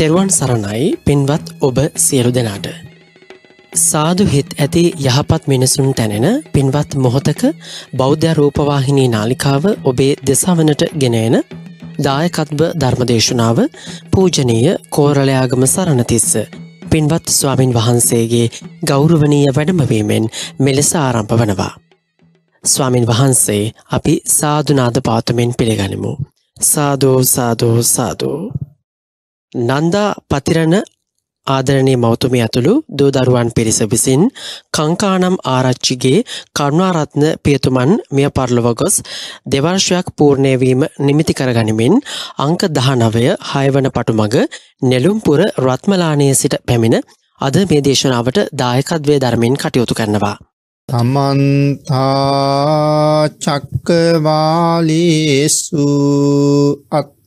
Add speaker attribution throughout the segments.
Speaker 1: තෙරුවන් සරණයි පින්වත් ඔබ සියලු දෙනාට. සාදු හිත් ඇති යහපත් මිනිසුන් තැනෙන පින්වත් මොහොතක බෞද්ධ රූපවාහිනී නාලිකාව ඔබේ දෙසවනට ගෙනයන දායකත්ව ධර්මදේශනාව පූජනීය කෝරලයාගම සරණතිස්ස. පින්වත් ස්වාමින් වහන්සේගේ ගෞරවනීය වැඩමවීමෙන් මෙලෙස ආරම්භ වනවා. ස්වාමින් වහන්සේ අපි සාධනාද පාතුමෙන් පිළිගනිමු. සාධෝ සාධෝ සාධෝ. නන්දා පතිරණ ආදරණය මෞතුමි ඇතුළු දූදරුවන් පිරිස විසින් කංකානම් ආරච්චිගේ කරුණාරත්න පියතුමන් මෙය පරලොවගොස් දෙවර්ශයක් පූර්ණයවීම නිමිති කරගනිමින් අංක දහනවය හයවන පටුමග නෙළුම්පුර රත්මලානය සිට පැමිණ අද මේ දේශනාවට දායකත්වය ධර්මින් කටයුතු කරනවා. තමන්තා චක්කවාලේසු අත්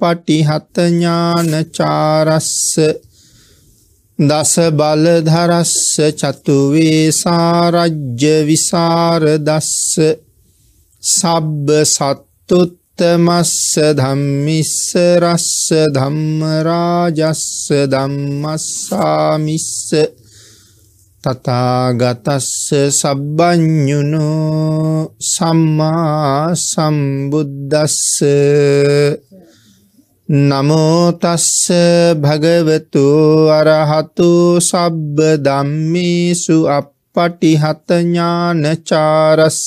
Speaker 1: පටිහත ඥානචාරස්ස දස බල ධරස්ස චතුවේ සාරජ්‍ය විසරදස්ස සබ්බ සත්තුත්තමස්ස ධම්මිස්ස රස්ස ධම්ම රාජස්ස ධම්මස්සාමිස්ස තථාගතස්ස සබ්බඤුනෝ සම්මා සම්බුද්දස්ස නමෝතස්ස භගවතු අරහතු සබ්බ ධම්මේසු අපපටිහත ඥානචාරස්ස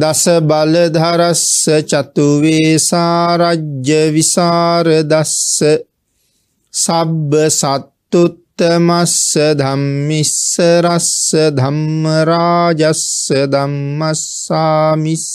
Speaker 1: දස බලධරස්ස චතුවේසාරජ්‍ය විසාරදස්ස සබ්බ සත්තුත්තමස්ස ධම්මිස්ස රස්ස ධම්මරාජස්ස ධම්මස්සාමිස්ස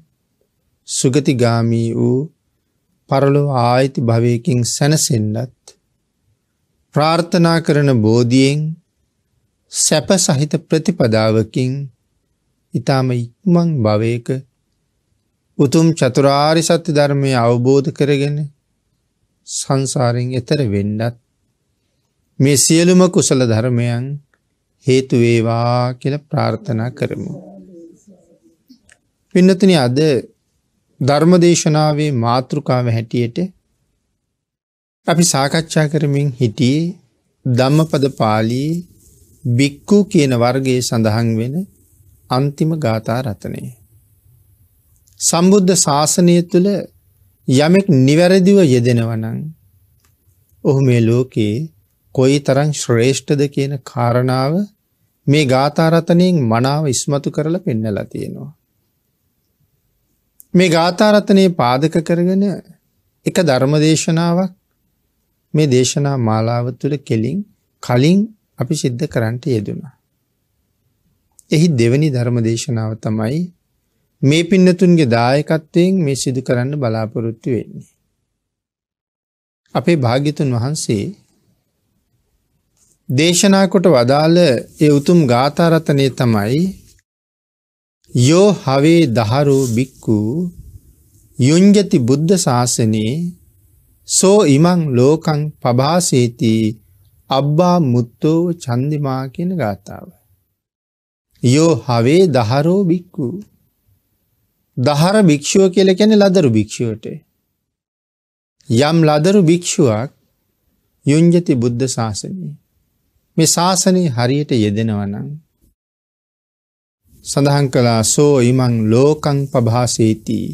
Speaker 1: සුගතිගාමී වූ පරලොව ආයිති භවයකින් සැනසෙන්නත් ප්‍රාර්ථනා කරන බෝධියෙන් සැප සහිත ප්‍රතිපදාවකින් ඊටම ඉක්මන් භවයක උතුම් චතුරාරි සත්‍ය ධර්මය අවබෝධ කරගෙන සංසාරයෙන් එතර වෙන්නත් මේ සියලුම කුසල ධර්මයන් හේතු වේවා කියලා ප්‍රාර්ථනා කරමු. පින්නතුනි අද ධර්මදේශනාවේ මාතෘකාව හැටියට අපි සාකච්ඡා කරමින් හිටියේ ධම්මපද පාලී බික්කු කියන වර්ගයේ සඳහන් වෙන අන්තිම ගාථා රතනය. සම්බුද්ධ ශාසනය තුළ යමෙක් නිවැරදිව යෙදෙනවනං ඔහු මේ ලෝකයේ කොයි තරං ශ්‍රේෂ්ඨද කියන කාරණාව මේ ගාථාරතනයෙන් මනාව ඉස්මතු කරලා පෙන්නලා තියෙනවා. මේ ගාථාරතනය පාදක කරගෙන එක ධර්ම දේශනාවක් මේ දේශනා මාලාව තුළ කෙලින් කලින් අපි සිද්ධ කරන්නට යෙදුණා. එහි දෙවැනි ධර්ම දේශනාව තමයි මේ පින්නතුන්ගේ දායකත්වයෙන් මේ සිදු කරන්න බලාපොරොත්තු වෙන්නේ. අපේ භාග්‍යතුන් වහන්සේ දේශනාකොට වදාළ ඒ උතුම් ගාථාරතනය තමයි යෝ හවේ දහරෝ බික්කු යුංජති බුද්ධ ශාසනයේ සෝ ඉමං ලෝකං පභාසේති අබ්බා මුත්තෝ චන්දිමා කියන ගාථාව. යෝ හවේ දහරෝ බික්කු දහර භික්‍ෂුව කියල කැන ලදරු භික්‍ෂුවට යම් ලදරු භික්‍ෂුවක් යුංජති බුද්ධ ශාසනය මේ ශාසනය හරියට යෙදෙනවනං සඳහන් කලා සෝ ඉමං ලෝකං පභාසේතිී.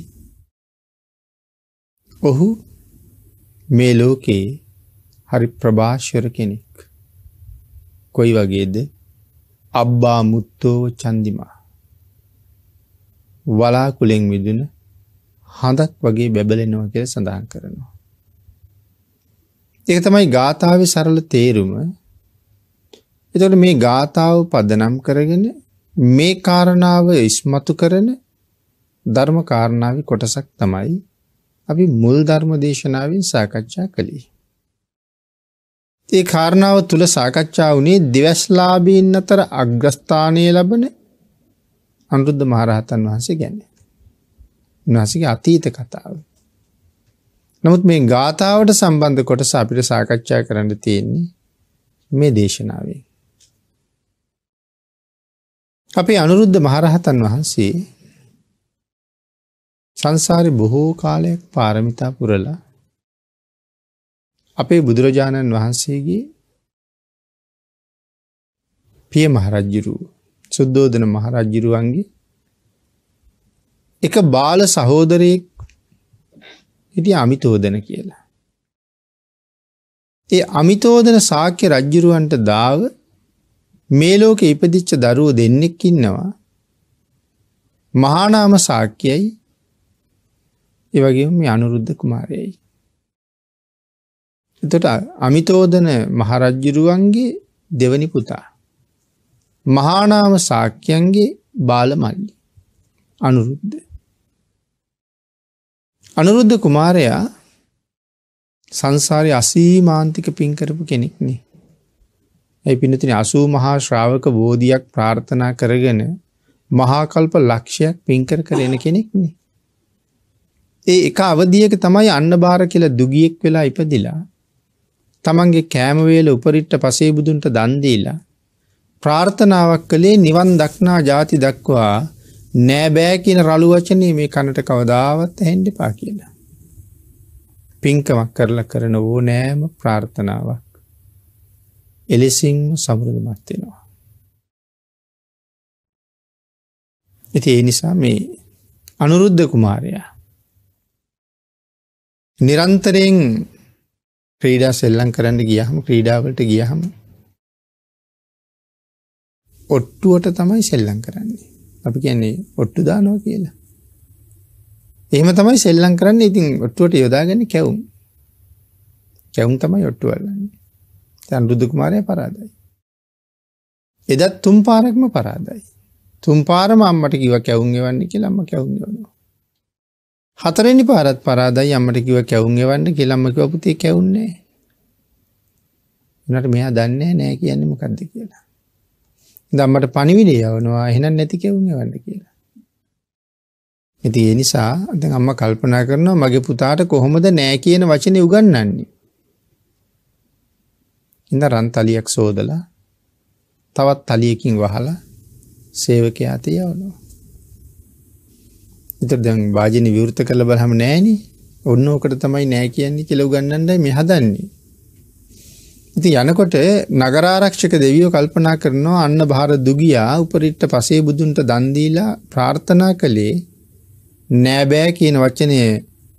Speaker 1: ඔහු මේ ලෝකයේ හරි ප්‍රභාෂර කෙනෙක්. කොයි වගේද අබ්බා මුත්තෝ චන්දිමා. වලාකුලෙෙන් විදුන හඳක් වගේ බැබලෙනව කියල සඳහන් කරනවා. එක තමයි ගාථාව සරල තේරුම එතට මේ ගාථාව පදනම් කරගෙන මේ කාරණාව ඉස්මතු කරන ධර්ම කාරණාව කොටසක් තමයි අපි මුල් ධර්ම දේශනාවෙන් සාකච්ඡා කළේ. ඒ කාරණාව තුළ සාකච්ඡා වුණේ දිවස්ලාභීන් අතර අග්‍රස්ථානය ලබන අනුරුද්ධ මහරහතන් වහන්සේ ගැන. උන්වහන්සේගේ අතීත කතාව. නමුත් මේ ගාථාවට සම්බන්ධ කොටස අපිට සාකච්ඡා කරන්න තියෙන්නේ මේ දේශනාවේ. අපේ අනුරුද්ධ මහරහතන් වහන්සේ සංසාරි බොහෝ කාලයක් පාරමිතා පුරලා අපේ බුදුරජාණන් වහන්සේගේ පිය මහරජ්ජිරුව සුද්දෝදන මහරජ්ජිරුවන්ගේ එක බාල සහෝදරයෙක් හිටිය අමිතෝදන කියලා. ඒ අමිතෝදන සාක්‍ය රජ්ජිරුවන්ට දාව මේ ලෝක ඉපදිච්ච දරුව දෙන්නෙක් ඉන්නවා මහානාම සාක්‍යයි එවගේම අනුරුද්ධ කුමාරයයි. එතට අමිතෝදන මහරජ්ජුරුවන්ගේ දෙවනි පුතා. මහානාම සාක්‍යයන්ගේ බාලමල්ලි අනුරුද්ධ. අනුරුද්ධ කුමාරයා සංසාරය අසීමාන්තික පින්කරපු කෙනෙක්නේ. ඇයි පිනතින අසූ මහා ශ්‍රාවක බෝධියක් ප්‍රාර්ථනා කරගෙන මහාකල්ප ලක්ෂයක් පින්කර කරෙන කෙනෙක්නේ. ඒ එක අවධියක තමයි අන්න භාර කියලා දුගියෙක් වෙලා ඉපදිලා. තමන්ගේ කෑමවේල උපරිට්ට පසේ බුදුන්ට දන්දීලා. ප්‍රාර්ථනාවක් කළේ නිවන් දක්නා ජාති දක්වා නෑබෑ කියන රළු වචනය මේ කණට කවදාවත් ඇහෙන්ඩිපා කියලා. පින්කමක් කරලා කරන ඕනෑම ප්‍රාර්ථනාවක්. එලෙසින්ම සමරදමත් වෙනවා. ඇති ඒ නිසා මේ අනුරුද්ධ කුමාරයා නිරන්තරයෙන් ක්‍රීඩා සෙල්ලං කරන්න ගියහම ක්‍රීඩාවට ගියහම ඔට්ටුවට තමයි සෙල්ලං කරන්නේ අපි කියන්නේ ඔට්ටු දානවා කියලා එහෙම තමයි සෙල්ලං කරන්න ඉතින් ඔට්ටුවට යොදාගන්න කැවුම් කැවුම් තමයි ඔට්ටුවල්ලන්නේ දැන් රුදු කුමාරයා පරාදයි. එදත් තුන් පාරක්ම පරාදයි. තුන් පාරම අම්මට කිව කැවුම් එවන්න කියලා අම්ම කැවුම් එවනවා. හතරෙනි පාරත් පරාදයි අම්මට කිව කැවුම් එවන්න කියලා අම්ම කිව්වා පුතේ කැවුන්නේ. උනට මෙයා දන්නේ නැහැ කියන්නේ මොකද්ද කියලා. දම්මට පණිවිඩය යවනවා එහෙනම් නැති කැවුම් එවන්න කියලා. ඉතින් ඒ නිසා දැන් අම්මා කල්පනා කරනවා මගේ පුතාට කොහොමද නෑ කියන වචනේ උගන්වන්නේ. ඉඳ රන්තලියක් සෝදලා තවත් තලියකින් වහලා සේවක අතය යවනවා. එත දැන් භාජන විවෘත කරල බලහම නෑනි ඔන්න ඕකට තමයි නෑ කියන්නේ කෙලව ගන්නඩයි මෙ හදන්නේ. ඉති යනකොට නගරාරක්ෂක දෙවියෝ කල්පනා කරනවා අන්න භාර දුගියා උපරිට්ට පසේ බුදුන්ට දන්දීලා ප්‍රාර්ථනා කළේ නෑබෑ කියන වච්චනය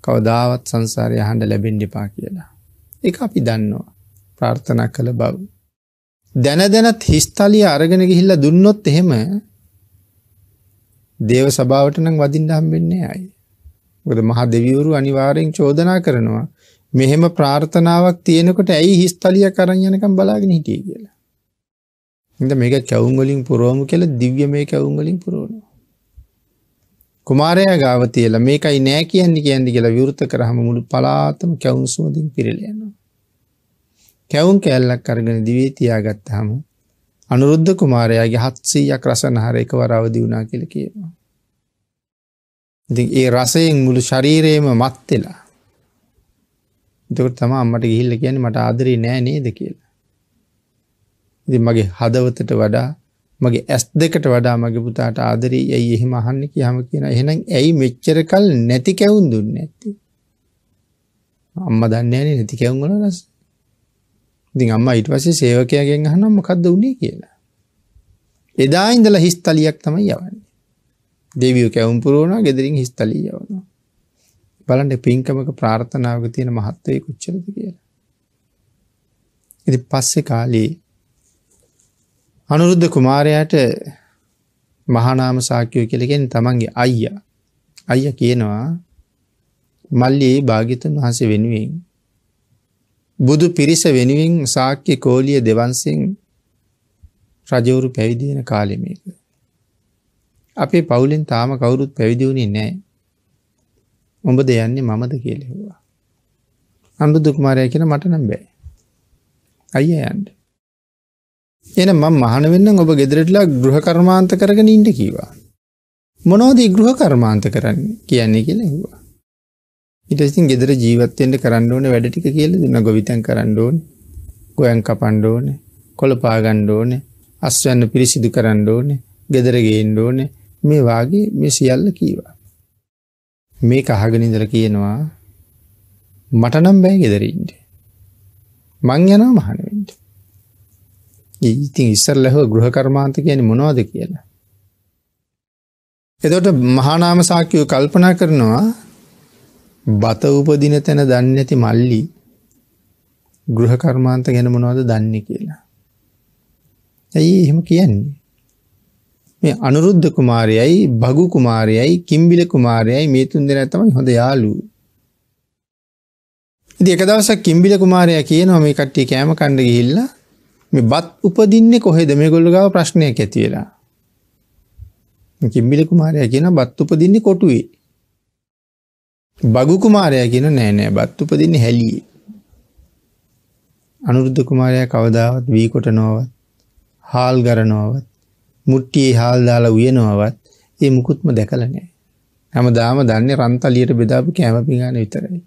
Speaker 1: කවදාවත් සංසාරය හන්ඩ ලැබෙන්ඩිපා කියලා. එක අපි දන්නවා. ප්‍රාර්ථනා කළ බව. දැනදැනත් හිස්තලිය අරගෙන ගිහිල්ල දුන්නොත් එහෙම දේව සභාවට නම් වදින්න හම්බෙන්නේ අයි. ගොද මහ දෙවියවරු අනිවාරයෙන් චෝදනා කරනවා මෙහෙම ප්‍රාර්ථනාවක් තියෙනකොට ඇයි හිස්තලිය කරයනකම් බලාගෙන හිටිය කියලා. ඉද මේක කැවුන්ගලින් පුරෝම කියල දිව්‍ය මේ කැවුන්ගලින් පුරෝණු. කුමාරයා ගාව තියලා මේකයි නෑ කියන්නේ කියන්නේ කියලා විවෘත කරහම මුළු පලාතම කැවුන්සුවදින් පිරිලයනවා. කැවුම් කෑල්ලක් අරගෙන දිවේ තියාගත්තහම අනුරුද්ධ කුමාරයාගේ හත්සීයක් රසනහර එකවර අවදි වුණා කියල කියවා. ඉති ඒ රසයෙන් මුළු ශරීරයේම මත්වෙලා දකට තම අම්මට ගිහිල්ල කියන මට ආදරී නෑ නේද කියලා. ඉති මගේ හදවතට වඩා මගේ ඇස් දෙකට වඩා මගේ පුතාට ආදරී ඇයි එහෙම අහන්න කියහම කියන එහෙනම් ඇයි මෙච්චර කල් නැති කැවුන් දුන්න ඇති. අම්ම දන්නේ නැති කැවුන්ගල රස්සේ ඉතින් අම්මා ඊට පස්සේ සේවකයාගෙන් අහනවා මොකද්ද වුනේ කියලා. එදා ඉඳලා හිස්තලියක් තමයි යවන්නේ. දෙවියෝ කැවුම් පුරවනවා, ගෙදරින් හිස්තලිය යවනවා. බලන්න පින්කමක ප්‍රාර්ථනාවක තියෙන මහත්වේ කොච්චරද කියලා. ඉතින් පස්සේ කාලේ අනුරුද්ධ කුමාරයාට මහානාම සාක්‍යය කෙලගෙන් තමන්ගේ අයියා අයිය කියනවා මල්ලි භාගිතන් වහස වෙනුවෙන් බුදු පිරිස වෙනුවෙන් සාක්‍ය කෝලිය දෙවන්සිං රජවරු පැවිදිෙන කාලෙමේක. අපේ පවුලෙන් තාම කවුරුත් පැවිදිවුණේ නෑ. ඔඹ දෙයන්නේ මමද කියලෙව්වා. අන්ු දුක්මාරය කියෙන මටනම් බෑ. අයිය යන්ඩ. එන ම මහනවෙන්න ඔබ ගෙදරටලා ගෘහ කර්මාන්ත කරගෙන ඉන්ට කීවා. මොනෝදී ගෘහ කර්මාන්ත කරන්න කියන්නේ කියලෙව්වා. ඉටසින් ගෙදර ජීවත්තෙන්ට කරන්න ඕන වැඩටික කියල දුන්න ගොවිතැන් කරන්න ඕන ගොයන් කපණ්ඩ ඕන කොළ පාගණ්ඩ ඕන අස්වන්න පිරිසිදු කරන්න ඕන ගෙදරගේෙන්ඩ ඕන මේ වගේ මේ සියල්ල කීවා. මේ කහගනිදර කියනවා මටනම් බෑ ගෙදරීන්ට මං යනවා මහනවෙන්ට ඉතින් ඉස්සර ලැහෝ ගෘහකර්මාන්ත කියන මොනවාද කියලා. එදොට මහානාම සාක්‍යව කල්පනා කරනවා බත උපදින තැන දන්නේ ඇති මල්ලි ගෘහ කර්මාන්ත ගැන මොනවද දන්නේ කියලා. ඇයි එහෙම කියන්නේ? මේ අනුරුද්ධ කුමාරයයි භගු කුමාරයයි කිම්බිල කුමාරයයි මේ තුන් දෙනා තමයි හොඳ යාළුවෝ. ඉතින් එක දවසක් කිම්බිල කුමාරයා කියනවා මේ කට්ටිය කෑම කන්න ගිහිල්ලා මේ බත් උපදින්නේ කොහෙද මේගොල්ලෝ ගාව ප්‍රශ්නයක් ඇති වෙලා. කිම්බිල කුමාරයා කියනවා බත් උපදින්නේ කොටුවේ. බගු කුමාරයා කියන නෑ නෑ බත් උපදින්නේ හැලියේ. අනුරුද්ධ කුමාරයා කවදාවත් වී කොටනවවත් හාල් ගරනවවත් මුට්ටියේ හාල් දාලා උයනවවත් ඒ මුකුත්ම දැකලා නෑ. හැමදාම දන්නේ රන්තලියට බෙදාපු කෑම පිඟාන විතරයි.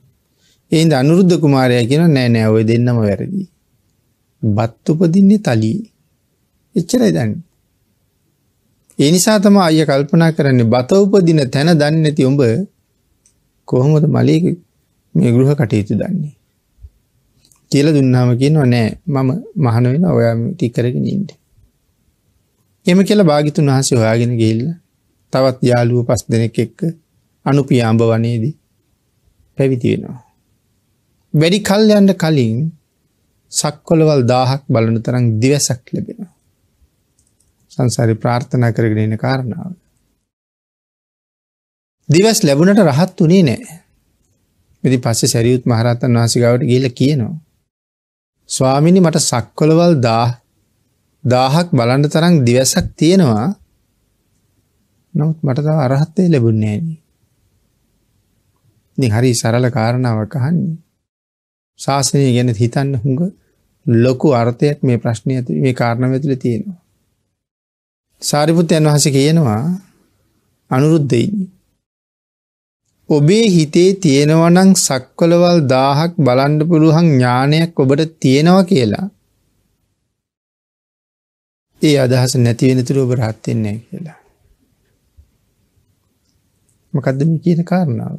Speaker 1: ඒ ඉඳ අනුරුද්ධ කුමාරයා කියන නෑ නෑ ඔය දෙන්නම වැරදි. බත් උපදින්නේ තලියේ. එච්චරයි දන්නේ. ඒ නිසා තමයි අයියා කල්පනා කරන්නේ බත උපදින තැන දන්නේ නැති උඹ කොහොමද මලීක මේ ගෘහ කටයුතු දන්නේ. කියල දුන්නාම කියනවා නෑ මම මහනවෙන ඔයා ටිකරගෙන ඉන්ට. එම කියලා භාගිතුන් වහසේ හොයාගෙන ගෙල්ල තවත් යාලුව පස් දෙනෙක් එක්ක අනුපියාම්භ වනේදී පැවිති වෙනවා. වැඩි කල්යන්ට කලින් සක්කොලවල් දාහක් බලන තරම් දිවසක් ලැබෙන. සංසාරි ප්‍රාර්ථනා කරගෙන එන කාරණාව. දිවස් ලැබුණට රහත් වනේ නෑ. මෙති පස්සේ සැරියුත් මහරත්තන් වහසිකාවට ගිල කියනවා. ස්වාමිනි මට සක්කොලවල් දා දාහක් බලන්ඩ තරම් දිවසක් තියෙනවා නොත් මට තව අරහත්තේ ලැබුන්නේනි. ඉතින් හරි සරල කාරණාවක් අහන්නේ. ශාසනය ගැන හිතන්න හුඟ ලොකු අර්ථයක් මේ ප්‍රශ්නය ඇති මේ කාරණාව ඇතුළ තියෙනවා. සාරිපුත්යන් වහස කියනවා අනුරුද්ධයිනි ඔබේ හිතේ තියෙනවනං සක්වලවල් දාහක් බලන්ඩ පුළුවන් ඥානයක් ඔබට තියෙනවා කියලා. ඒ අදහස නැතිවෙනතුර ඔබ රහත්වෙන්නේ කියලා. මකදම කියන කාරණාව.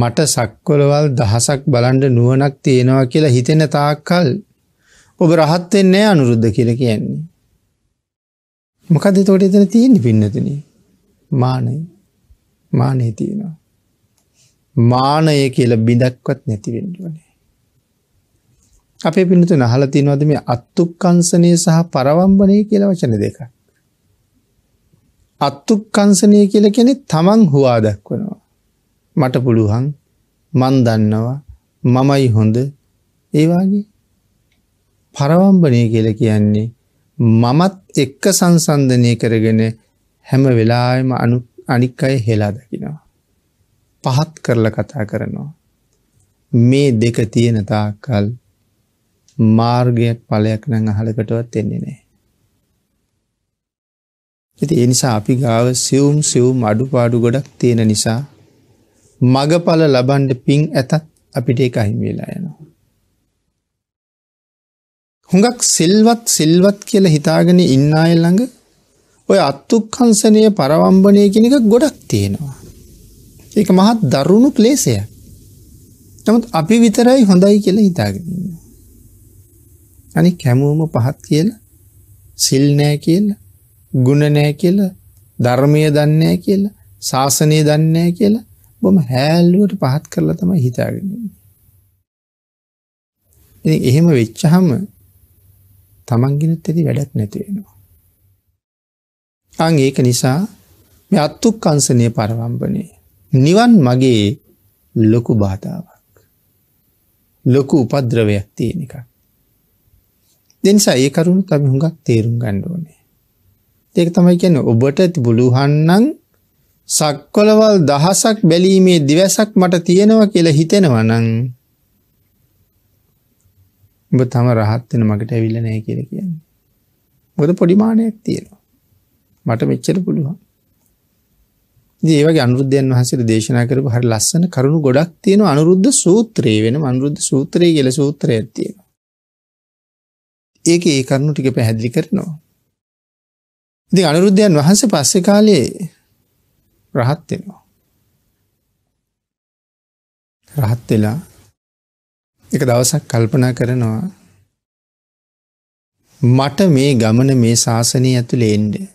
Speaker 1: මට සක්වලවල් දහසක් බලන්ඩ නුවනක් තියෙනවා කියලා හිතෙන තාක්කල් ඔබ රහත්වෙන්නේ අනුරුද්ධ කියල කියන්නේ. මොකද තෝට එතන තියෙන්නේ පින්නතින මානයි. මානය තියෙනවා. මානය කියල බිඳක්වත් නැතිවෙන්ඩුවනේ. අපේ පිනතු නහල තිනවද මේ අත්තුක්කංසනය සහ පරවම්බනය කියල වචන දෙක. අත්තුක්කංසනය කියල කෙනෙ තමන් හවා දක්වනවා. මට පුළුවන් මන් දන්නවා මමයි හොඳ ඒවාගේ පරවම්බනය කියල කියන්නේ මමත් එක්ක සංසන්ධනය කරගෙන හැම වෙලාම අනුත් අනික් අය හෙලා දකිනවා. පහත් කරල කතා කරනවා. මේ දෙක තියෙන තාකල් මාර්ගයක් පලයක් නං අහලකටවත් එන්නේ නෑ. ඇති එනිසා අපි ගාව සිවුම් සිවුම් අඩු පාඩු ගොඩක් තියෙන නිසා මගඵල ලබන්ඩ පින් ඇතත් අපිට එක අහිමිවෙලා යනවා. හුඟක් සිල්වත් සිල්වත් කියල හිතාගෙන ඉන්න අයල්ළඟ ඔය අත්තුක්කංසනය පරවම්බනය කෙනෙක ගොඩක් තියෙනවා. එක මහත් දරුණු ක්ලේසය. නමුත් අපි විතරයි හොඳයි කියලා හිතාගන්න. අනි කැමුවම පහත් කියල සිල්නෑ කියල ගුණනෑ කියල ධර්මය දන්නේ කියල ශාසනය දන්නේ කියල බොම හැල්ලුවට පහත් කරලා තම හිතාගෙන. එහෙම වෙච්චහම තමන්ගෙනත් ඇති වැඩක් නැතිවෙනවා. අං ඒක නිසා මේ අත්තුක් කංසනය පරවම්බනය. නිවන් මගේ ලොකු බාධාවක්. ලොකු උපද්‍රවයක් තියෙන එක. දෙනිසා ඒ කරුණු තම හුඟක් තේරුම් ගණ්ඩෝනේ. ඒක තමයි කියන ඔබට බුළුහන්නන් සක්කොලවල් දහසක් බැලීමේ දිවැසක් මට තියෙනව කියලා හිතෙනවනං ඔබ තම රහත්වෙන මගට ඇවිල්ල නෑ කියර කියන්නේ. බොද පොඩිමානයක් තියෙනවා. මට මෙච්චර පුළුවන්. ඒවගේ අනුරුද්ධයන් වහසට දේශනා කරපු හරි ලස්සන කරුණු ගොඩක් තියෙන අනුරුද්ධ සූත්‍රයේ වෙන අනුරුද්ධ සූත්‍රයේ කියල සූත්‍රයක් තියෙනවා. ඒක ඒ කරුණු ටික පැහැදිලි කරනවා. ඉති අනුරුද්ධයන් වහන්ස පස්සෙ කාලයේ රහත්වෙනවා. රහත් වෙලා එක දවසක් කල්පනා කරනවා මට මේ ගමන මේ ශාසනය ඇතුළේ එන්ඩේ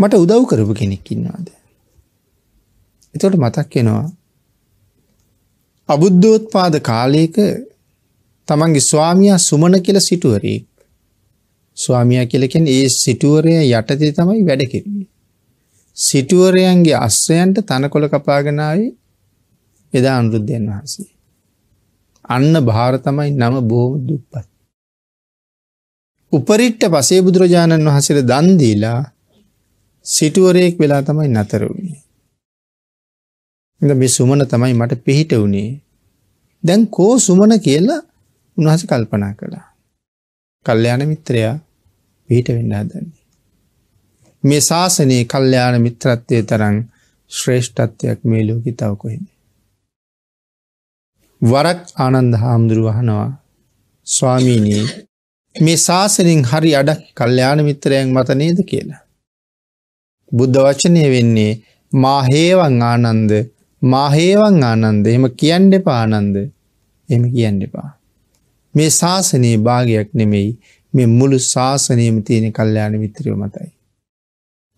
Speaker 1: මට උදව් කරපු කෙනෙක් ඉන්නවාද. එතොට මතක් වෙනවා අබුද්ධෝත් පාද කාලයක තමන්ගේ ස්වාමයා සුමන කියල සිටුවරේ ස්වාමයා කියලකෙන් ඒ සිටුවරය යටතේ තමයි වැඩකිරන්නේ. සිටුවරයන්ගේ අස්සයන්ට තනකොළ කපාගෙනාවේ එදා අනුරුද්ධයන් වහන්සේ. අන්න භාර තමයි නම බෝම දුප්පත්. උපරිට්ට පසේ බුදුරජාණන් වහසට දන්දීලා සිටුවරයෙක් වෙලා තමයි නතර වුණේ. මේ සුමන තමයි මට පිහිට වුණේ. දැන් කෝ සුමන කියලා උන්වහස කල්පනා කළා. කල්්‍යයාන මිත්‍රයා පිහිට වෙන්න හදන්නේ. මේ ශාසනයේ කල්්‍යයාන මිත්‍රත්වය තරන් ශ්‍රේෂ්ඨත්වයක් මේ ලෝකි තව කොහෙද. වරක් ආනන්ද හාමුදුරු වහනවා ස්වාමීනී මේ ශාසනින් හරි අඩක් කල්්‍යයාන මිත්‍රයන් මත නේද කියලා. බුද්ධ වචනය වෙන්නේ මා හේවං ආනන්ද මා හේවං ආනන්ද එහෙම කියන්න එපා ආනන්ද එහෙම කියන්න එපා මේ ශාසනයේ භාගයක් නෙමෙයි මේ මුළු ශාසනයම තියෙන කල්යාණ මිත්‍රයෝ මතයි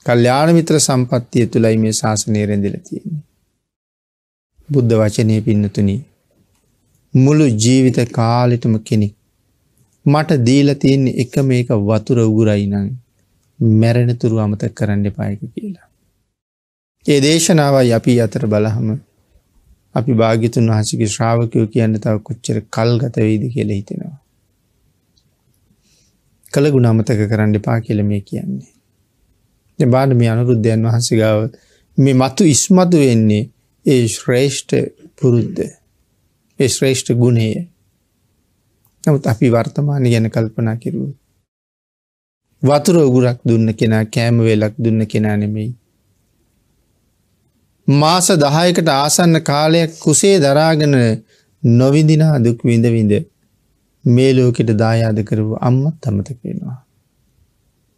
Speaker 1: කල්යාණ මිත්‍ර සම්පත්තිය තුලයි මේ ශාසනය රැඳිලා තියෙන්නේ බුද්ධ වචනේ පින්නතුනි මුළු ජීවිත කාලෙටම කෙනෙක් මට දීලා තියෙන එක මේක වතුර උගුරයි නම් මැරෙනතුරු අමතක් කරන්න පායක කියලා. ඒ දේශනාවයි අපි අතර බලහම අපි භාගිතුන් වහසගේ ශ්‍රාවකයෝ කියන්න තව කොච්චර කල් ගතවෙයිද කියල හිතෙනවා. කළගුණ අමතක කරන්න පා කියල මේ කියන්නේ. බාන මේ අනුරුද්ධයන් වහන්සේගාව මේ මතු ඉස්මතු වෙන්නේ ඒ ශ්‍රේෂ්ඨ පුරුද්ධ ඒ ශ්‍රේෂ්ඨ ගුණය නමුත් අපි වර්තමාන ගැන කල්පනා කිරුවත් වතුර උගුරක් දුන්න කෙනා කෑම වෙලක් දුන්න කෙනා නෙමෙයි. මාස දහයකට ආසන්න කාලයක් කුසේ දරාගෙන නොවිදිනා දුක් විඳවිඳ මේ ලෝකෙට දායාද කරපු අම්මත් අමතක වෙනවා.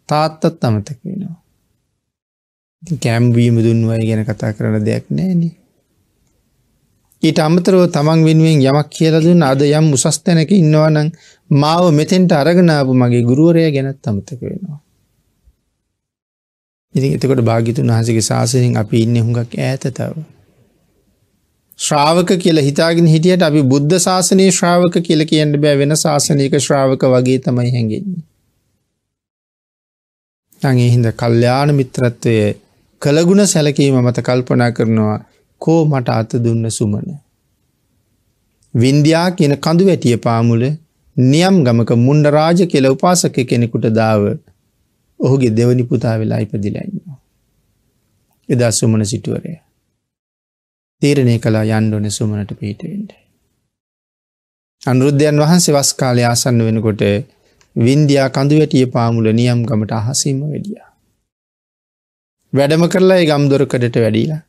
Speaker 1: තාත්තත් අමතක වෙනවා. කෑම්වීම දුන්වයි ගැන කතා කරන දෙයක් නෑනේ. ඊට අමතරව තමන් වෙනුවෙන් යමක් කියලා දුන්න අද යම් උසස් තැනක ඉන්නවා නම් මාව මෙතෙන්ට අරගෙන ආපු මගේ ගුරුවරයා ගැනත් අමතක වෙනවා. ඉතින් එතකොට භාග්‍යතුන් වහන්සේගේ ශාසනයෙන් අපි ඉන්නේ හුඟක් ඈත තව. ශ්‍රාවක කියලා හිතාගෙන හිටියට අපි බුද්ධ ශාසනයේ ශ්‍රාවක කියලා කියන්න බෑ වෙන ශාසනයක ශ්‍රාවක වගේ තමයි හැඟෙන්නේ. තන් ඒ හින්දා කල්යාණ මිත්‍රත්වය කළගුණ සැලකීම මත කල්පනා කරනවා කෝ මට අත දුන්න සුමන. වින්දයා කියන කඳු වැටිය පාමුල නියම් ගමක මුන්න රාජ කෙල උපාසක කෙනෙකුට දාව ඔහුගේ දෙවනි පුතා වෙලා ඉපදිලයින්නවා. එදා සුමන සිටුවරය. තීරණය කලා යන්ඩෝන සුමනට පිහිටවෙන්ට. අනුරුද්ධයන් වහන්සේ වස් කාලය ආසන්න වෙනකොට වින්දයා කඳු වැටිය පාමුල නියම් ගමට අහසීම වැඩිය. වැඩම කරලා ගම් දොරකඩට වැඩිලා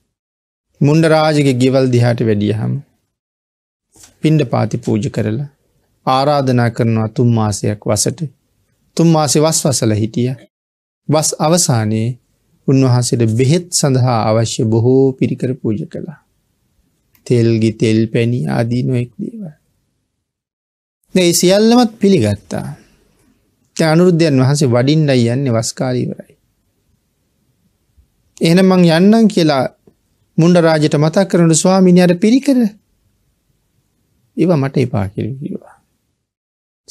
Speaker 1: මුණ්ඩරාජගේ ගෙවල් දිහාට වැඩියහම පින්ඩ පාති පූජ කරලා ආරාධනා කරනවා තුම් මාසයක් වසට තුම් මාසෙ වස් වසල හිටිය වස් අවසානයේ උන්වහන්සේට බෙහෙත් සඳහා අවශ්‍ය බොහෝ පිරිකර පූජ කළා තෙල්ගි තෙල් පැණි ආදී නොෙක් දේව ඒ සියල්ලමත් පිළිගත්තා අනුරුද්ධයන් වහන්සේ වඩින්ඩයි යන්නේ වස්කාරීවරයි එහෙන මං යන්නන් කියලා මුණ්ඩ රාජට මතක් කරනු ස්වාමිනි අර පිරිකර ඒව මට එපා කිරකිවා.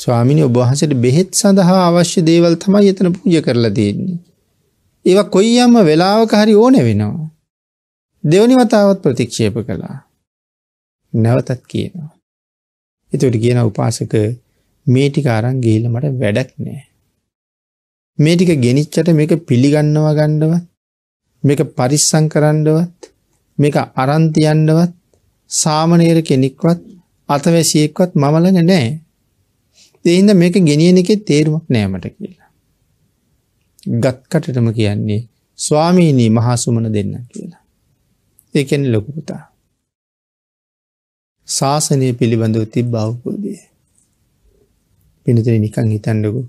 Speaker 1: ස්වාමිනි ඔබහන්සට බෙහෙත් සඳහා අවශ්‍ය දේවල් තමයි එතන පූජ කරලා තියෙන්නේ. ඒව කොයි අම්ම වෙලාවක හරි ඕන වෙනවා. දෙවනි වතාවත් ප්‍රතික්ෂේප කළා. නැවතත් කියනවා. එතුට කියන උපාසක මේටික අරන් ගේල මට වැඩක් නෑ. මේටික ගෙනිච්චට මේක පිළිගන්නවා ගණ්ඩවත් මේක පරිස්සං කරන්නවත් මේක අරන් තියන්නවත් සාමණේර කෙනෙක්වත් අතවැසියෙක්වත් මම ළඟ නැහැ. ඒ හින්දා මේක ගෙනියන එකේ තේරුමක් නෑ මට කියලා. ගත්කටටම කියන්නේ ස්වාමීනි මහා සුමන දෙන්න කියලා. ඒ කියන්නේ ලොකු පුතා. ශාසනය පිළිබඳව තිබ්බ අවබෝධය. පිනතර නිකං හිතන්නකෝ.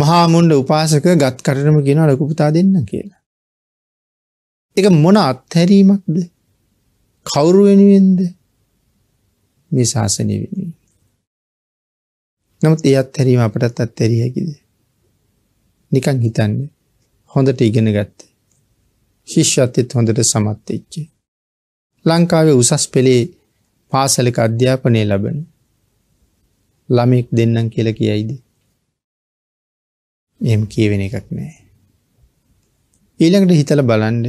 Speaker 1: මහා මුණ්ඩ උපාසක ගත්කටටම කියන ලොකු පුතා දෙන්න කියලා. එක මොන අත්හැරීමක්ද කවුරු වෙනුවෙන්ද මේ ශාසනය වෙනුවෙන්. නමුත් ඒ අත්හැරීම අපටත් අත්තැරිය හැකිද. නිකං හිතන්න හොඳට ඉගෙන ගත්ත. ශිෂ්‍යත්‍යත් හොඳට සමත්තච්චේ. ලංකාවේ උසස් පෙළේ පාසලක අධ්‍යාපනය ලබන ළමෙක් දෙන්නම් කියල කියයිද. එම් කියවෙන එකක් නෑ. ඊළඟට හිතල බලන්ඩ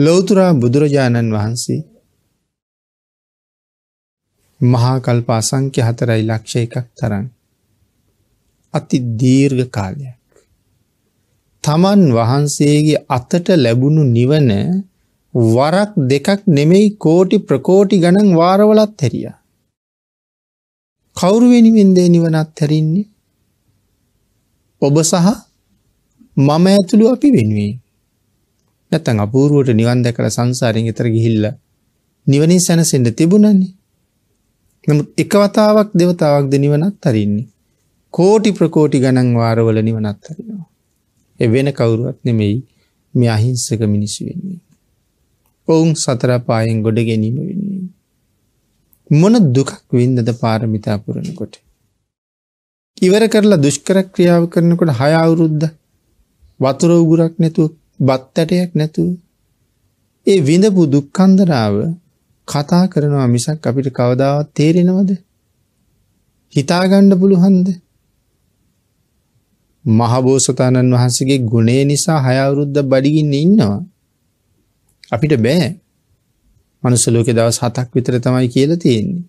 Speaker 1: ලෝතුරා බුදුරජාණන් වහන්සේ මහා කල්පාසංක්‍ය හතරයි ලක්ෂ එකක් තරන්. අති දීර්ඝ කාලයක්. තමන් වහන්සේගේ අතට ලැබුණු නිවන වරක් දෙකක් නෙමෙයි කෝටි ප්‍රකෝටි ගණන් වාරවලත් හැරිය. කවුරුවෙනිමින්දේ නිවනත් හැරන්නේ. ඔබ සහ මම ඇතුළු අපි වෙනුවෙන්. නැත්තම් අපූර්වට නිවන් දැකලා සංසාරයෙන් ඈතර ගිහිල්ලා නිවනින් සැනසෙන්න තිබුණනේ. නමුත් එක වතාවක් දෙවතාවක්ද නිවනත් අරින්නේ. කෝටි ප්‍රකෝටි ගණන් වාරවල නිවනත් අරිනවා. ඒ වෙන කවුරුවත් නෙමෙයි මේ අහිංසක මිනිස්සු වෙන්නේ. ඔවුන් සතර පායෙන් ගොඩ ගැනීම වෙන්නේ. මොන දුකක් වින්දද පාරමිතා පුරනකොට. ඉවර කරලා දුෂ්කර ක්‍රියාව කරනකොට හය අවුරුද්ද වතුර උගුරක් නැතුව බත්තටයක් නැතුව ඒ විඳපු දුක්කන්දරාව කතා කරනවා මිසක් අපිට කවදාවත් තේරෙනවද හිතාගණ්ඩ පුළුහන්ද මහබෝසතාණන් වහන්සගේ ගුණේ නිසා හයවුරුද්ධ බඩිගින්න ඉන්නවා අපිට බෑ මනුසලෝක දවස් හතක් විතර තමයි කියල තියෙන්නේ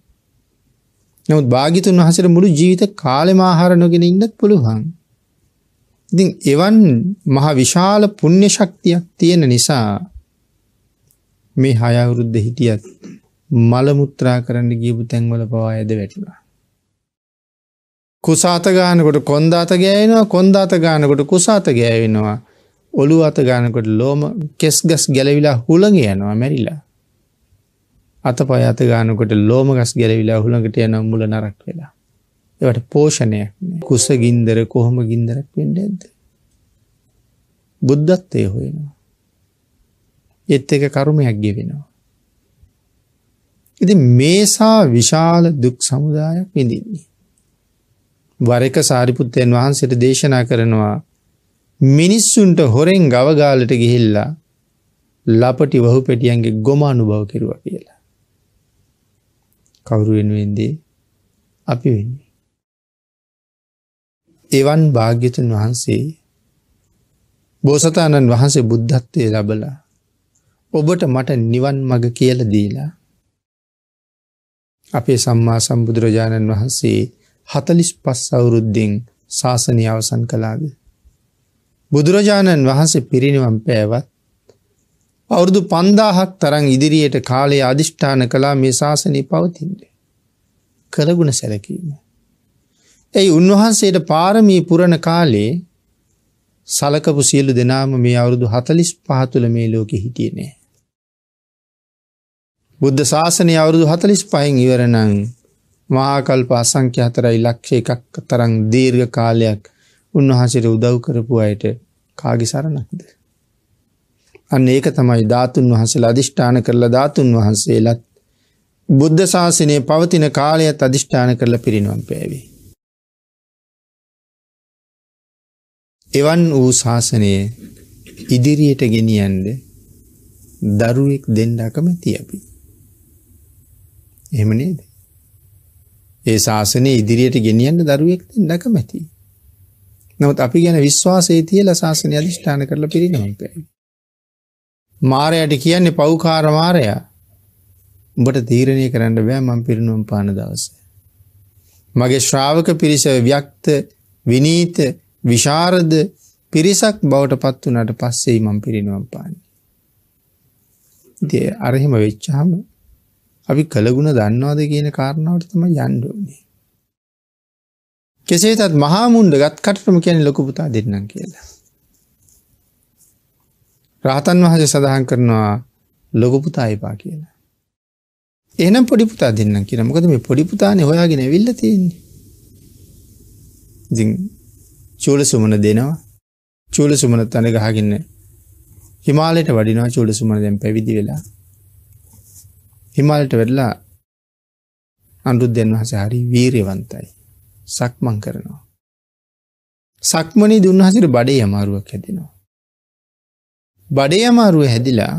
Speaker 1: නමුත් භාගිතුන් වහසර මුළු ජීවිත කාලෙම ආහාරනොගෙන ඉන්නත් පුළුවන් ඉතින් එවන් මහ විශාල පුණ්‍ය ශක්තියක් තියෙන නිසා මේ හය අවුරුද්ද හිටියත් මල මුත්‍රා කරන්න ගියපු තැන්වල පවා ඇද වැටුණා. කුසාත ගානකොට කොන්දාත ගෑවෙනවා කොන්දාත ගානකොට කුසාත ගෑවෙනවා ඔළු අත ගානකොට ලෝම කෙස් ගස් ගැලවිලා හුළඟ යනවා මැරිලා. අත පය අත ගානකොට ලෝම ගස් ගැලවිලා හුළඟට යනම් මුල නරක් වෙලා. ඒවට පෝෂණයක් කුස ගින්දර කොහොම ගින්දරක් වෙන්ඩ ඇද. බුද්ධත්වය හොයෙනවා. එත් එක කරුමයක් ගෙවෙනවා. ඉති මේසා විශාල දුක් සමුදායක් විඳින්නේ. වර එක සාරිපුත්තයන් වහන්සට දේශනා කරනවා මිනිස්සුන්ට හොරෙන් ගවගාලට ගිහිල්ලා ලපටි වහු පෙටියන්ගේ ගොම අනුභව කිරුව කියලා. කවුරුවෙන් වෙන්දේ අපි වෙන්න. එවන් භාග්‍යතුන් වහන්සේ බෝසතාණන් වහන්සේ බුද්ධත්වය ලබලා ඔබට මට නිවන් මඟ කියල දීලා. අපේ සම්මා සම්බුදුරජාණන් වහන්සේ හතලිස් පස් අවුරුද්ධෙන් ශාසනය අවසන් කළාද. බුදුරජාණන් වහන්සේ පිරිනිවම් පෑවත් අවුරුදු පන්දාහක් තරං ඉදිරියට කාලය අධිෂ්ඨාන කලා මේ ශාසනය පවතින්ට. කරගුණ සැලකීම. ඇයි උන්වහන්සේට පාරමී පුරණ කාලේ සලකපු සියලු දෙනාම මේ අවුරුදු හතලිස් පහතුළ මේ ලෝකෙ හිටියනේ. බුද්ධ ශාසනය අවුරුදු හතලිස් පයින් ඉවරනං මහාකල්ප අසංක්‍ය හතරයි ලක්ෂය එකක් තරං දීර්ඝ කාලයක් උන්වහන්සේට උදව් කරපු අයට කාගි සරණක්ද. අන්න ඒක තමයි ධාතුන් වහන්සේ අධිෂ්ඨාන කරලා ධාතුන් වහන්සේලත් බුද්ධ ශාසනය පවතින කාලයත් අධිෂ්ඨාන කරලා පිරිනුවම් පෑවේ. එවන් වූ ශාසනය ඉදිරියට ගෙනියන්ඩ දරුවෙක් දෙන්ඩකම තියපි. එහම නේද. ඒ ශාසනය ඉදිරියට ගෙනියන්න දරුවෙක් දෙන්නක මැති. නොත් අපි ගැන විශ්වාසේ තියල ශාසනය අධිෂ්ඨාන කරල පිරිනොම්ප. මාරයට කියන්නේ පව්කාරමාරයා උඹට තීරණය කරන්න බෑ මං පිරිනුවම් පාන දවස. මගේ ශ්‍රාවක පිරිස ව්‍යක්ත විනීත විශාරද පිරිසක් බවට පත් වනට පස්සේ මං පිරිනුවම් පාන්න. දේ අරහෙම වෙච්චාම අපි කළගුණ දන්නවාද කියන කාරණාවටතම යන්ඩෝනේ. කෙසේතත් මහාමුන්ඩ ගත් කටටම කැන ලොකුපුතා දෙන්නම් කියලා. රාතන් වහස සඳහන් කරනවා ලොගපුතා එපා කියලා. එනම් පොඩිපුතා දෙන්න කියලා මොකද මේ පොඩිපුතානේ හොයාගෙන විල්ල තියන්නේ. චූල සුමන දෙනවා චූල සුමන තන ගහගන්න හිමාලයට වඩිනවා චූල සුමන දැන් පැවිදි වෙලා හිමාලට වෙඩලා අන්ඩුද්දන් වහස හරි වීරවන්තයි සක්මං කරනවා සක්මනි දුන්හසිට බඩේ අමාරුවක් හැදෙනවා බඩේ අමාරුව හැදිලා